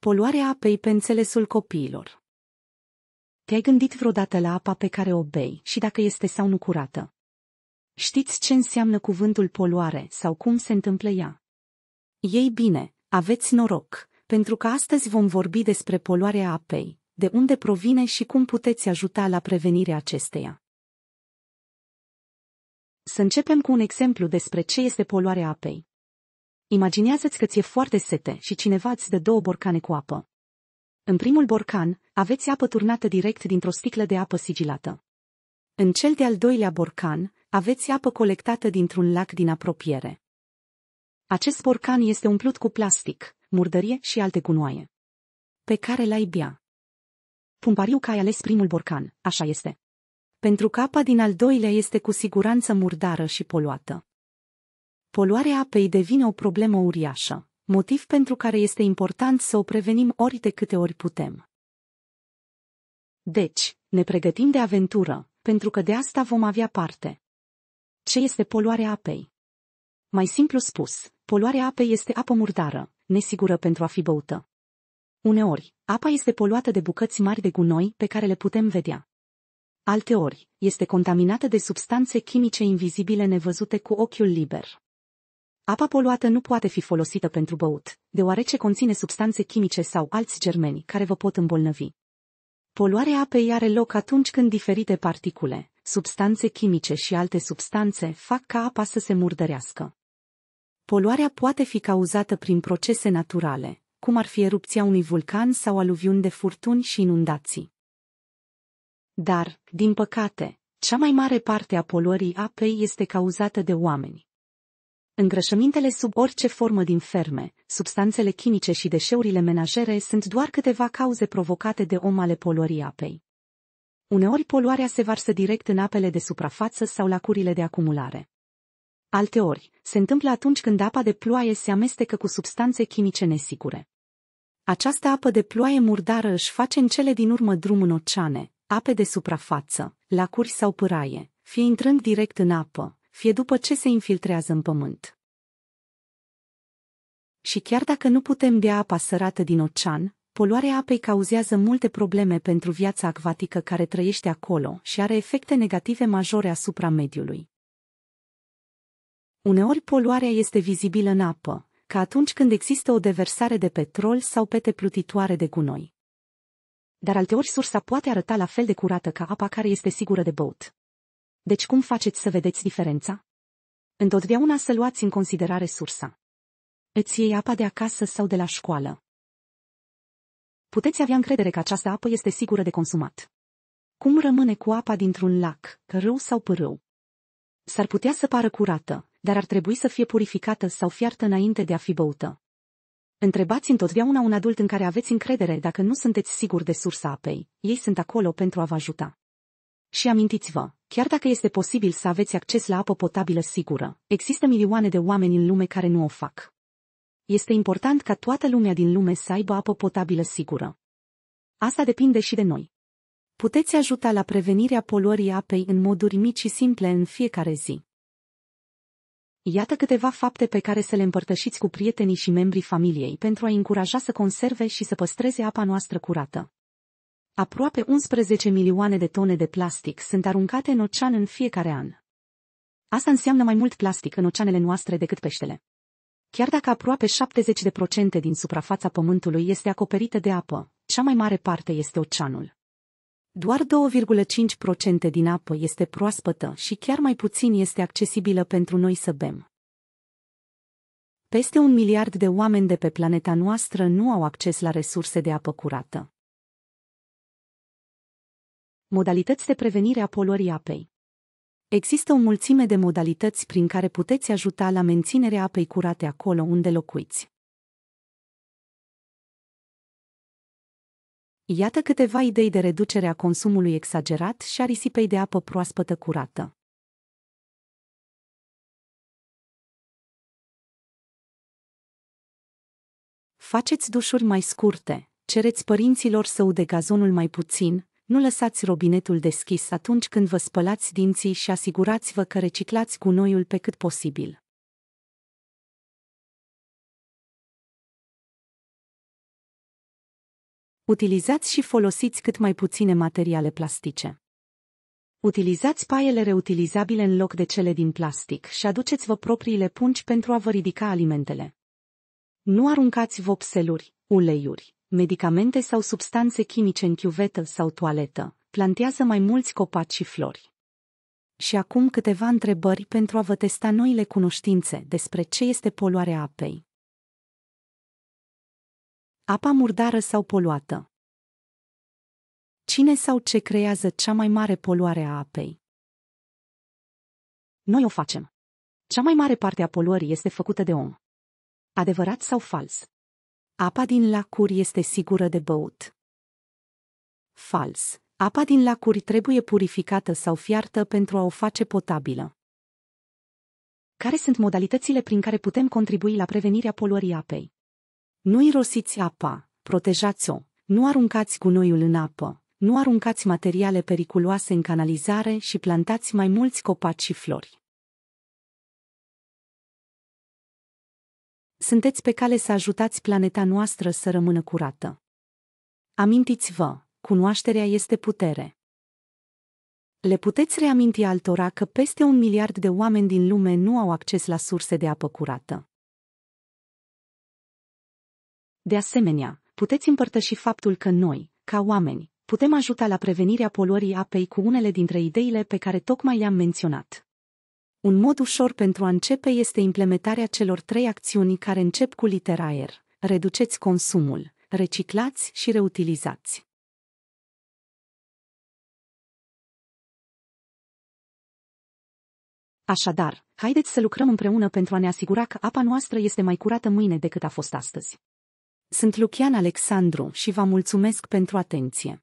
Poluarea apei pe înțelesul copiilor. Te-ai gândit vreodată la apa pe care o bei și dacă este sau nu curată? Știți ce înseamnă cuvântul poluare sau cum se întâmplă ea? Ei bine, aveți noroc, pentru că astăzi vom vorbi despre poluarea apei, de unde provine și cum puteți ajuta la prevenirea acesteia. Să începem cu un exemplu despre ce este poluarea apei. Imaginează-ți că ți-e foarte sete și cineva îți dă două borcane cu apă. În primul borcan, aveți apă turnată direct dintr-o sticlă de apă sigilată. În cel de-al doilea borcan, aveți apă colectată dintr-un lac din apropiere. Acest borcan este umplut cu plastic, murdărie și alte gunoaie. Pe care l-ai bea. Pumpariu că ai ales primul borcan, așa este. Pentru că apa din al doilea este cu siguranță murdară și poluată poluarea apei devine o problemă uriașă, motiv pentru care este important să o prevenim ori de câte ori putem. Deci, ne pregătim de aventură, pentru că de asta vom avea parte. Ce este poluarea apei? Mai simplu spus, poluarea apei este apă murdară, nesigură pentru a fi băută. Uneori, apa este poluată de bucăți mari de gunoi pe care le putem vedea. Alteori, este contaminată de substanțe chimice invizibile nevăzute cu ochiul liber. Apa poluată nu poate fi folosită pentru băut, deoarece conține substanțe chimice sau alți germeni care vă pot îmbolnăvi. Poluarea apei are loc atunci când diferite particule, substanțe chimice și alte substanțe fac ca apa să se murdărească. Poluarea poate fi cauzată prin procese naturale, cum ar fi erupția unui vulcan sau aluviuni de furtuni și inundații. Dar, din păcate, cea mai mare parte a poluării apei este cauzată de oameni Îngrășămintele sub orice formă din ferme, substanțele chimice și deșeurile menajere sunt doar câteva cauze provocate de om ale poluării apei. Uneori poluarea se varsă direct în apele de suprafață sau la curile de acumulare. Alteori, se întâmplă atunci când apa de ploaie se amestecă cu substanțe chimice nesigure. Această apă de ploaie murdară își face în cele din urmă drum în oceane, ape de suprafață, lacuri sau pâraie, fie intrând direct în apă, fie după ce se infiltrează în pământ. Și chiar dacă nu putem bea apa sărată din ocean, poluarea apei cauzează multe probleme pentru viața acvatică care trăiește acolo și are efecte negative majore asupra mediului. Uneori poluarea este vizibilă în apă, ca atunci când există o deversare de petrol sau pete plutitoare de gunoi. Dar alteori sursa poate arăta la fel de curată ca apa care este sigură de băut. Deci cum faceți să vedeți diferența? Întotdeauna să luați în considerare sursa. Îți iei apa de acasă sau de la școală. Puteți avea încredere că această apă este sigură de consumat. Cum rămâne cu apa dintr-un lac, râu sau pârâu? S-ar putea să pară curată, dar ar trebui să fie purificată sau fiartă înainte de a fi băută. Întrebați întotdeauna un adult în care aveți încredere dacă nu sunteți siguri de sursa apei. Ei sunt acolo pentru a vă ajuta. Și amintiți-vă, chiar dacă este posibil să aveți acces la apă potabilă sigură, există milioane de oameni în lume care nu o fac. Este important ca toată lumea din lume să aibă apă potabilă sigură. Asta depinde și de noi. Puteți ajuta la prevenirea poluării apei în moduri mici și simple în fiecare zi. Iată câteva fapte pe care să le împărtășiți cu prietenii și membrii familiei pentru a încuraja să conserve și să păstreze apa noastră curată. Aproape 11 milioane de tone de plastic sunt aruncate în ocean în fiecare an. Asta înseamnă mai mult plastic în oceanele noastre decât peștele. Chiar dacă aproape 70% din suprafața Pământului este acoperită de apă, cea mai mare parte este oceanul. Doar 2,5% din apă este proaspătă și chiar mai puțin este accesibilă pentru noi să bem. Peste un miliard de oameni de pe planeta noastră nu au acces la resurse de apă curată. Modalități de prevenire a poluării apei Există o mulțime de modalități prin care puteți ajuta la menținerea apei curate acolo unde locuiți. Iată câteva idei de reducere a consumului exagerat și a risipei de apă proaspătă curată. Faceți dușuri mai scurte, cereți părinților să ude gazonul mai puțin, nu lăsați robinetul deschis atunci când vă spălați dinții și asigurați-vă că reciclați gunoiul pe cât posibil. Utilizați și folosiți cât mai puține materiale plastice. Utilizați paiele reutilizabile în loc de cele din plastic și aduceți-vă propriile pungi pentru a vă ridica alimentele. Nu aruncați vopseluri, uleiuri, medicamente sau substanțe chimice în chiuvetă sau toaletă, plantează mai mulți copaci și flori. Și acum câteva întrebări pentru a vă testa noile cunoștințe despre ce este poluarea apei. Apa murdară sau poluată? Cine sau ce creează cea mai mare poluare a apei? Noi o facem. Cea mai mare parte a poluării este făcută de om. Adevărat sau fals? Apa din lacuri este sigură de băut. Fals. Apa din lacuri trebuie purificată sau fiartă pentru a o face potabilă. Care sunt modalitățile prin care putem contribui la prevenirea poluării apei? Nu irosiți apa, protejați-o, nu aruncați gunoiul în apă, nu aruncați materiale periculoase în canalizare și plantați mai mulți copaci și flori. sunteți pe cale să ajutați planeta noastră să rămână curată. Amintiți-vă, cunoașterea este putere. Le puteți reaminti altora că peste un miliard de oameni din lume nu au acces la surse de apă curată. De asemenea, puteți împărtăși faptul că noi, ca oameni, putem ajuta la prevenirea poluării apei cu unele dintre ideile pe care tocmai le-am menționat. Un mod ușor pentru a începe este implementarea celor trei acțiuni care încep cu litera R. Reduceți consumul, reciclați și reutilizați. Așadar, haideți să lucrăm împreună pentru a ne asigura că apa noastră este mai curată mâine decât a fost astăzi. Sunt Lucian Alexandru și vă mulțumesc pentru atenție.